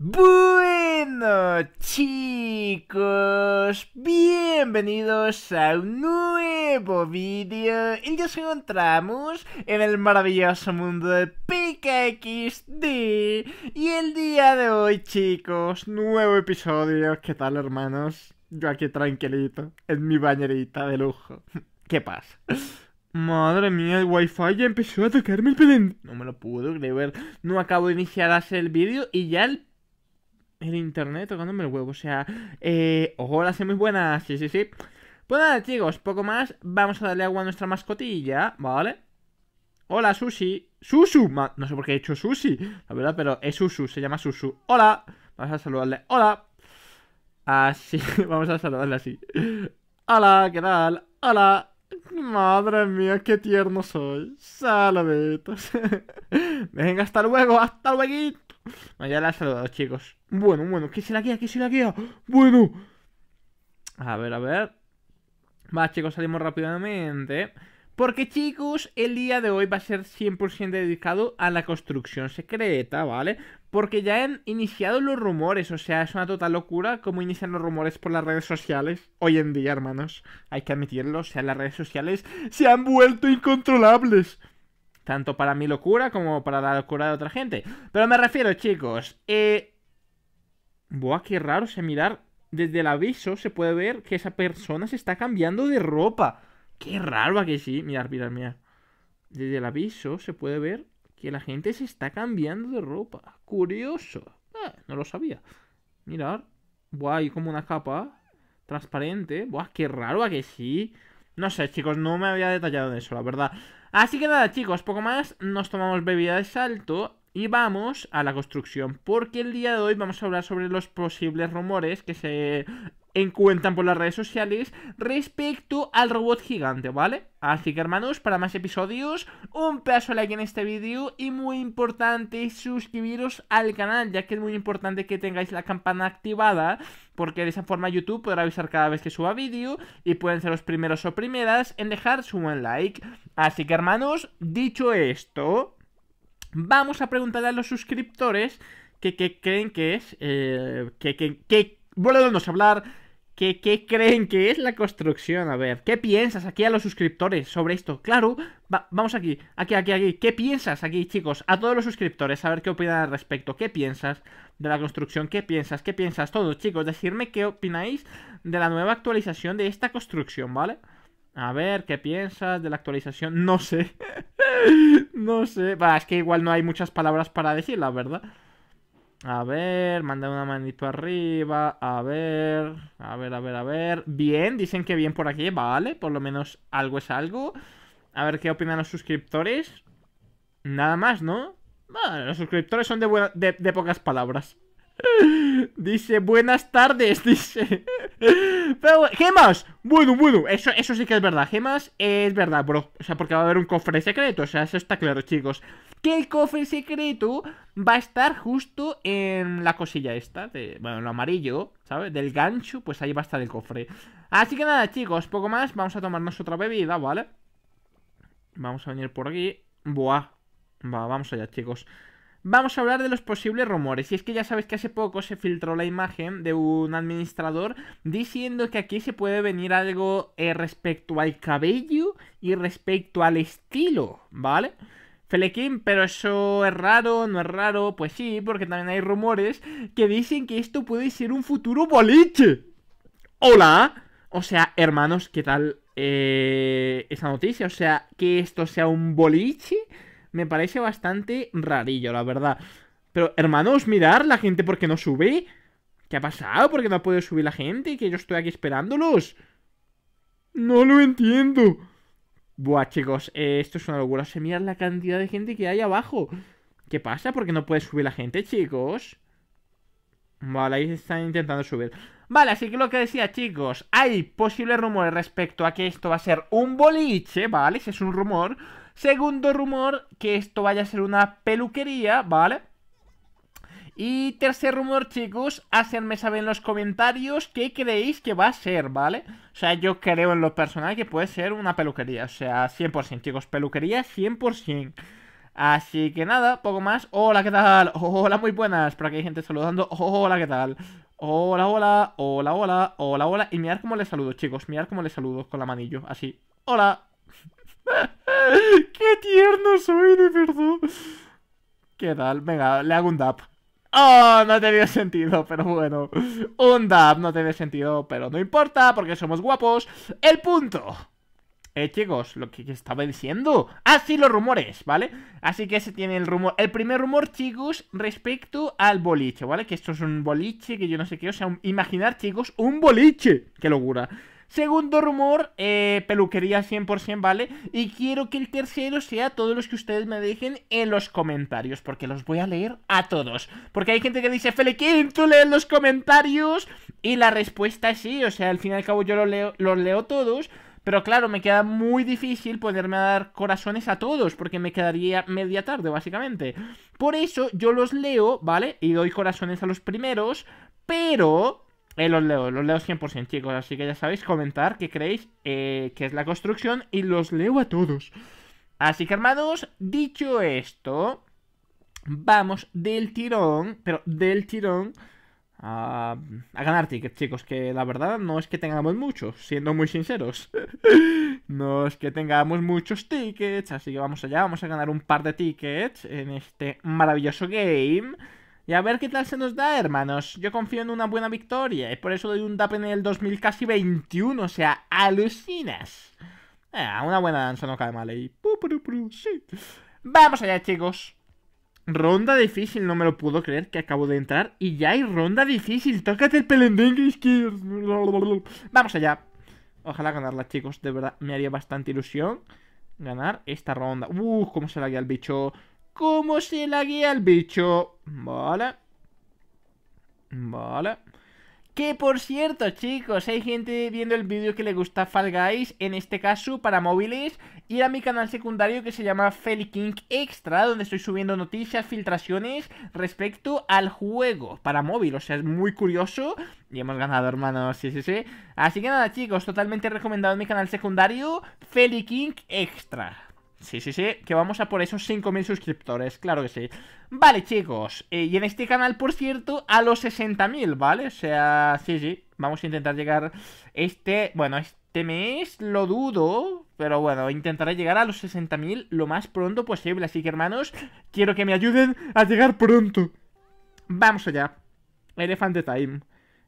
Bueno chicos, bienvenidos a un nuevo vídeo y nos encontramos en el maravilloso mundo de PKXD Y el día de hoy chicos, nuevo episodio, ¿qué tal hermanos? Yo aquí tranquilito, en mi bañerita de lujo, ¿qué pasa? Madre mía, el wifi ya empezó a tocarme el pendiente No me lo puedo creer. No acabo de iniciar el vídeo y ya el el internet tocándome el huevo. O sea, eh, hola, soy muy buena, Sí, sí, sí. Pues nada, chicos, poco más. Vamos a darle agua a nuestra mascotilla, ¿vale? Hola, Sushi. Susu. no sé por qué he hecho Sushi, la verdad, pero es Susu, se llama Susu. Hola. Vamos a saludarle. Hola. Así, vamos a saludarle así. Hola, ¿qué tal? Hola. Madre mía, qué tierno soy. Saluditos. Venga, hasta luego, hasta luego. ya la ha saludado, chicos. Bueno, bueno, ¿qué se la guía? ¿Qué se la guía? Bueno. A ver, a ver. Va, chicos, salimos rápidamente. Porque chicos, el día de hoy va a ser 100% dedicado a la construcción secreta, ¿vale? Porque ya han iniciado los rumores, o sea, es una total locura cómo inician los rumores por las redes sociales hoy en día, hermanos. Hay que admitirlo, o sea, las redes sociales se han vuelto incontrolables. Tanto para mi locura como para la locura de otra gente. Pero me refiero, chicos. Eh... Buah, qué raro. O sea, mirar desde el aviso se puede ver que esa persona se está cambiando de ropa. Qué raro, ¿a que sí? mirar, mirar, mirad. Desde el aviso se puede ver que la gente se está cambiando de ropa. Curioso. Ah, no lo sabía. mirar, Buah, hay como una capa transparente. Buah, qué raro, ¿a que sí? No sé, chicos, no me había detallado en eso, la verdad. Así que nada chicos, poco más, nos tomamos bebida de salto y vamos a la construcción, porque el día de hoy vamos a hablar sobre los posibles rumores que se encuentran por las redes sociales respecto al robot gigante, ¿vale? Así que hermanos, para más episodios, un pedazo de like en este vídeo y muy importante suscribiros al canal, ya que es muy importante que tengáis la campana activada, porque de esa forma YouTube podrá avisar cada vez que suba vídeo y pueden ser los primeros o primeras en dejar su buen like. Así que hermanos, dicho esto, vamos a preguntarle a los suscriptores que, creen que es, eh, que, que, que volvemos a hablar. ¿Qué, ¿Qué creen que es la construcción? A ver, ¿qué piensas aquí a los suscriptores sobre esto? Claro, vamos aquí, aquí, aquí, aquí. ¿Qué piensas aquí, chicos? A todos los suscriptores, a ver qué opinan al respecto. ¿Qué piensas de la construcción? ¿Qué piensas? ¿Qué piensas? todos chicos, decirme qué opináis de la nueva actualización de esta construcción, ¿vale? A ver, ¿qué piensas de la actualización? No sé. no sé. va es que igual no hay muchas palabras para decir, la verdad. A ver, manda una manito arriba. A ver, a ver, a ver, a ver. Bien, dicen que bien por aquí, vale. Por lo menos algo es algo. A ver qué opinan los suscriptores. Nada más, ¿no? Bueno, los suscriptores son de, de pocas palabras. Dice, buenas tardes, dice. Pero, gemas. Bueno, bueno, eso, eso sí que es verdad. Gemas es verdad, bro. O sea, porque va a haber un cofre secreto. O sea, eso está claro, chicos. Que el cofre secreto va a estar justo en la cosilla esta. De, bueno, lo amarillo, ¿sabes? Del gancho, pues ahí va a estar el cofre. Así que nada, chicos, poco más. Vamos a tomarnos otra bebida, ¿vale? Vamos a venir por aquí. Buah. Va, vamos allá, chicos. Vamos a hablar de los posibles rumores. Y es que ya sabes que hace poco se filtró la imagen de un administrador diciendo que aquí se puede venir algo eh, respecto al cabello y respecto al estilo, ¿vale? Felequín, pero eso es raro, no es raro, pues sí, porque también hay rumores que dicen que esto puede ser un futuro boliche. ¡Hola! O sea, hermanos, ¿qué tal eh, esa noticia? O sea, que esto sea un boliche me parece bastante rarillo, la verdad. Pero, hermanos, mirar la gente porque no sube. ¿Qué ha pasado? ¿Por qué no ha subir la gente? Que yo estoy aquí esperándolos. No lo entiendo. Buah, chicos, eh, esto es una locura. O la cantidad de gente que hay abajo. ¿Qué pasa? ¿Por qué no puede subir la gente, chicos? Vale, ahí están intentando subir. Vale, así que lo que decía, chicos, hay posibles rumores respecto a que esto va a ser un boliche, ¿vale? Si es un rumor. Segundo rumor, que esto vaya a ser una peluquería, ¿vale? Y tercer rumor, chicos, hacerme saber en los comentarios qué creéis que va a ser, ¿vale? O sea, yo creo en lo personal que puede ser una peluquería, o sea, 100%, chicos, peluquería 100%. Así que nada, poco más. Hola, ¿qué tal? Hola, muy buenas. Por aquí hay gente saludando. Hola, ¿qué tal? Hola, hola, hola, hola, hola, hola. Y mirad cómo les saludo, chicos. Mirad cómo les saludo con la manillo, así. Hola. ¡Qué tierno soy, de verdad! ¿Qué tal? Venga, le hago un dab ¡Oh! No tenía sentido, pero bueno. Un dab no tenía sentido, pero no importa, porque somos guapos. ¡El punto! Eh, chicos, lo que estaba diciendo. Así los rumores, ¿vale? Así que se tiene el rumor. El primer rumor, chicos, respecto al boliche, ¿vale? Que esto es un boliche, que yo no sé qué. O sea, imaginar, chicos, un boliche. ¡Qué locura! Segundo rumor, eh, peluquería 100%, ¿vale? Y quiero que el tercero sea todos los que ustedes me dejen en los comentarios, porque los voy a leer a todos. Porque hay gente que dice, Felequín, tú lees los comentarios. Y la respuesta es sí, o sea, al fin y al cabo yo los leo, los leo todos. Pero claro, me queda muy difícil poderme dar corazones a todos, porque me quedaría media tarde, básicamente. Por eso yo los leo, ¿vale? Y doy corazones a los primeros, pero eh, los leo, los leo 100%, chicos. Así que ya sabéis, comentar qué creéis eh, que es la construcción y los leo a todos. Así que, armados dicho esto, vamos del tirón, pero del tirón, a, a ganar tickets, chicos. Que la verdad no es que tengamos muchos, siendo muy sinceros. no es que tengamos muchos tickets, así que vamos allá, vamos a ganar un par de tickets en este maravilloso game. Y a ver qué tal se nos da, hermanos. Yo confío en una buena victoria. Es por eso doy un DAP en el 2000 casi 21. O sea, alucinas. Eh, una buena danza no cae mal ahí. ¿eh? Vamos allá, chicos. Ronda difícil, no me lo puedo creer que acabo de entrar. Y ya hay ronda difícil. Tócate el pelendengue izquierdo. Vamos allá. Ojalá ganarla, chicos. De verdad, me haría bastante ilusión ganar esta ronda. Uh, cómo se la guía el bicho cómo se guía el bicho. Vale. Vale. Que por cierto, chicos, hay gente viendo el vídeo que le gusta Fall Guys, en este caso para móviles, ir a mi canal secundario que se llama Feliking Extra, donde estoy subiendo noticias, filtraciones respecto al juego para móvil, o sea, es muy curioso y hemos ganado, hermanos, sí, sí, sí. Así que nada, chicos, totalmente recomendado mi canal secundario Feliking Extra. Sí, sí, sí, que vamos a por esos 5.000 suscriptores, claro que sí Vale, chicos, eh, y en este canal, por cierto, a los 60.000, ¿vale? O sea, sí, sí, vamos a intentar llegar este, bueno, este mes lo dudo Pero bueno, intentaré llegar a los 60.000 lo más pronto posible Así que, hermanos, quiero que me ayuden a llegar pronto Vamos allá Elefante Time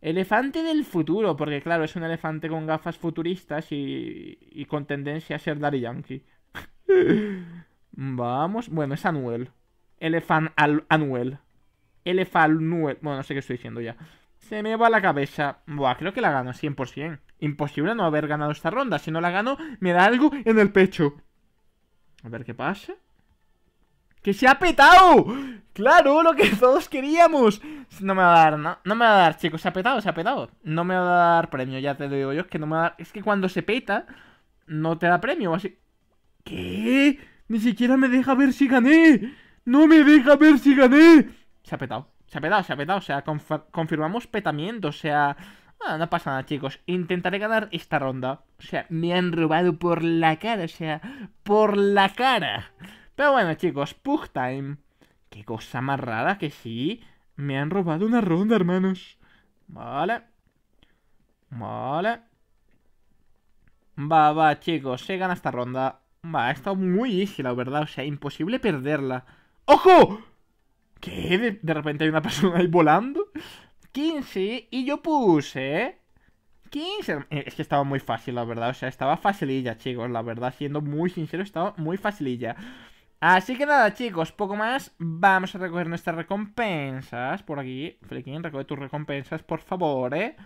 Elefante del futuro, porque claro, es un elefante con gafas futuristas y, y con tendencia a ser Daddy Yankee Vamos. Bueno, es Anuel. Elefant al Anuel. Elefanuel. Bueno, no sé qué estoy diciendo ya. Se me va la cabeza. Buah, creo que la gano 100%. Imposible no haber ganado esta ronda. Si no la gano, me da algo en el pecho. A ver qué pasa. ¡Que se ha petado! ¡Claro! Lo que todos queríamos. No me va a dar, no, no me va a dar, chicos. Se ha petado, se ha petado. No me va a dar premio, ya te digo yo. Es que no me va a Es que cuando se peta, no te da premio. Así... ¿Qué? Ni siquiera me deja ver si gané. No me deja ver si gané. Se ha petado, se ha petado, se ha petado. O sea, confirmamos petamiento. O sea, ah, no pasa nada, chicos. Intentaré ganar esta ronda. O sea, me han robado por la cara. O sea, por la cara. Pero bueno, chicos, Pug Time. Qué cosa más rara que sí. Me han robado una ronda, hermanos. Vale. Vale. Va, va, chicos. Se gana esta ronda. Va, ha estado muy easy, la verdad. O sea, imposible perderla. ¡Ojo! ¿Qué? De, repente hay una persona ahí volando. 15 y yo puse... 15. Eh, es que estaba muy fácil, la verdad. O sea, estaba facililla, chicos. La verdad, siendo muy sincero, estaba muy facililla. Así que nada, chicos, poco más. Vamos a recoger nuestras recompensas. Por aquí, Flequín, recoge tus recompensas, por favor, ¿eh?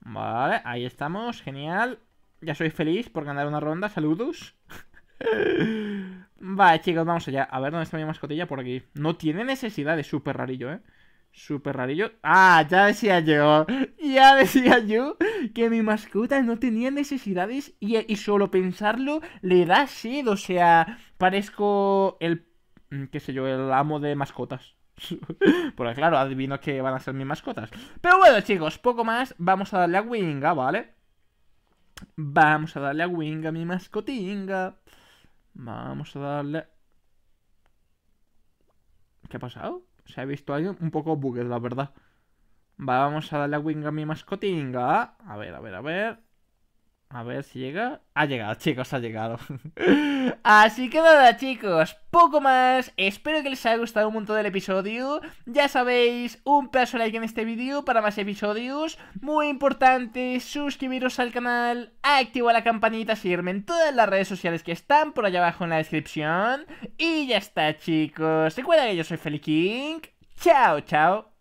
Vale, ahí estamos, genial. Ya soy feliz por ganar una ronda, saludos. Vale, chicos, vamos allá. A ver dónde está mi mascotilla por aquí. No tiene necesidad de súper rarillo, ¿eh? Súper rarillo. Ah, ya decía yo. Ya decía yo que mi mascota no tenía necesidades y, solo pensarlo le da sed. O sea, parezco el... Mm, qué sé yo, el amo de mascotas. Porque claro, adivino que van a ser mis mascotas. Pero bueno, chicos, poco más. Vamos a darle a Winga, ¿vale? Vamos a darle a Winga, mi mascotinga. Vamos a darle... ¿Qué ha pasado? Se ha visto ahí un poco de la verdad. vamos a darle a Winga mi mascotinga. A ver, a ver, a ver. A ver si llega. Ha llegado, chicos, ha llegado. Así que nada, chicos, poco más. Espero que les haya gustado un montón el episodio. Ya sabéis, un pedazo de like en este vídeo para más episodios. Muy importante, suscribiros al canal, Activa la campanita, seguirme en todas las redes sociales que están por allá abajo en la descripción. Y ya está, chicos. Recuerda que yo soy Feli Chao, chao.